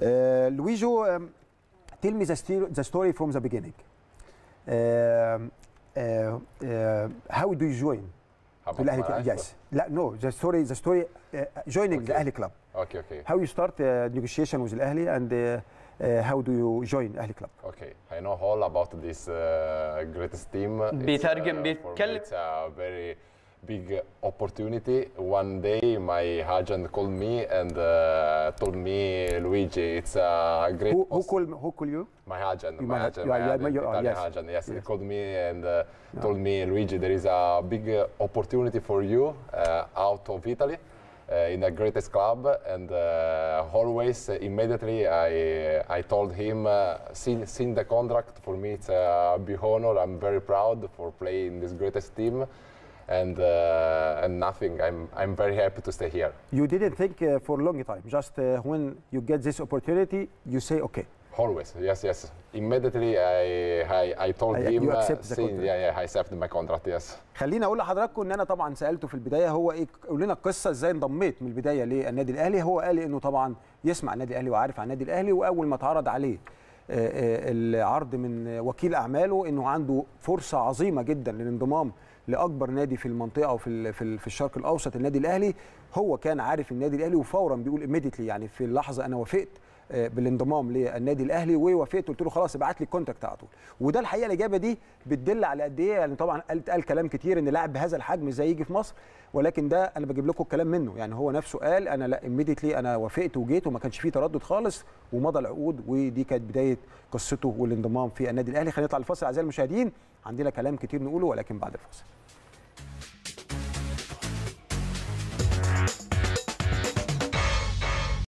Uh, Luijo, um, tell me the, the story from the beginning. Uh, uh, uh, how do you join to Al Club? Yes. La, no, the story, the story uh, joining okay. the Ahli Club. Okay, okay. How you start uh, negotiation with Al Ahli and uh, Uh, how do you join Ahli Club? Okay, I know all about this uh, greatest team. بيترجم uh, بيتكلم. It's a very big opportunity. One day, my agent called me and uh, told me, Luigi, it's a great. Who, who called? Who called you? My agent. You my agent. my agent, oh, yes. agent. Yes, yes, he called me and uh, no. told me, Luigi, there is a big uh, opportunity for you uh, out of Italy. Uh, in the greatest club, and uh, always immediately I I told him, seeing, seeing the contract for me it's a big honor. I'm very proud for playing in this greatest team, and uh, and nothing. I'm I'm very happy to stay here. You didn't think uh, for a long time. Just uh, when you get this opportunity, you say okay. Always, yes, yes. Immediately I I, I told I, him you accept the contract. yeah, yeah, I accept my contract, yes. خليني اقول لحضراتكم ان انا طبعا سالته في البدايه هو ايه قول لنا القصه ازاي انضميت من البدايه للنادي الاهلي هو قال لي انه طبعا يسمع النادي الاهلي وعارف عن النادي الاهلي واول ما اتعرض عليه العرض من وكيل اعماله انه عنده فرصه عظيمه جدا للانضمام لاكبر نادي في المنطقه وفي في الشرق الاوسط النادي الاهلي هو كان عارف النادي الاهلي وفورا بيقول ايميديتلي يعني في اللحظه انا وافقت آه، بالانضمام للنادي الاهلي ووافقت قلت له خلاص ابعت لي الكونتاكت على طول وده الحقيقه الاجابه دي بتدل على قد ايه يعني طبعا قال كلام كتير ان لاعب بهذا الحجم ازاي يجي في مصر ولكن ده انا بجيب لكم الكلام منه يعني هو نفسه قال انا لا ايميديتلي انا وافقت وجيت وما كانش فيه تردد خالص ومضى العقود ودي كانت بدايه قصته والانضمام في النادي الاهلي خلينا نطلع الفاصل اعزائي المشاهدين عندنا كلام كتير نقوله ولكن بعد الفاصل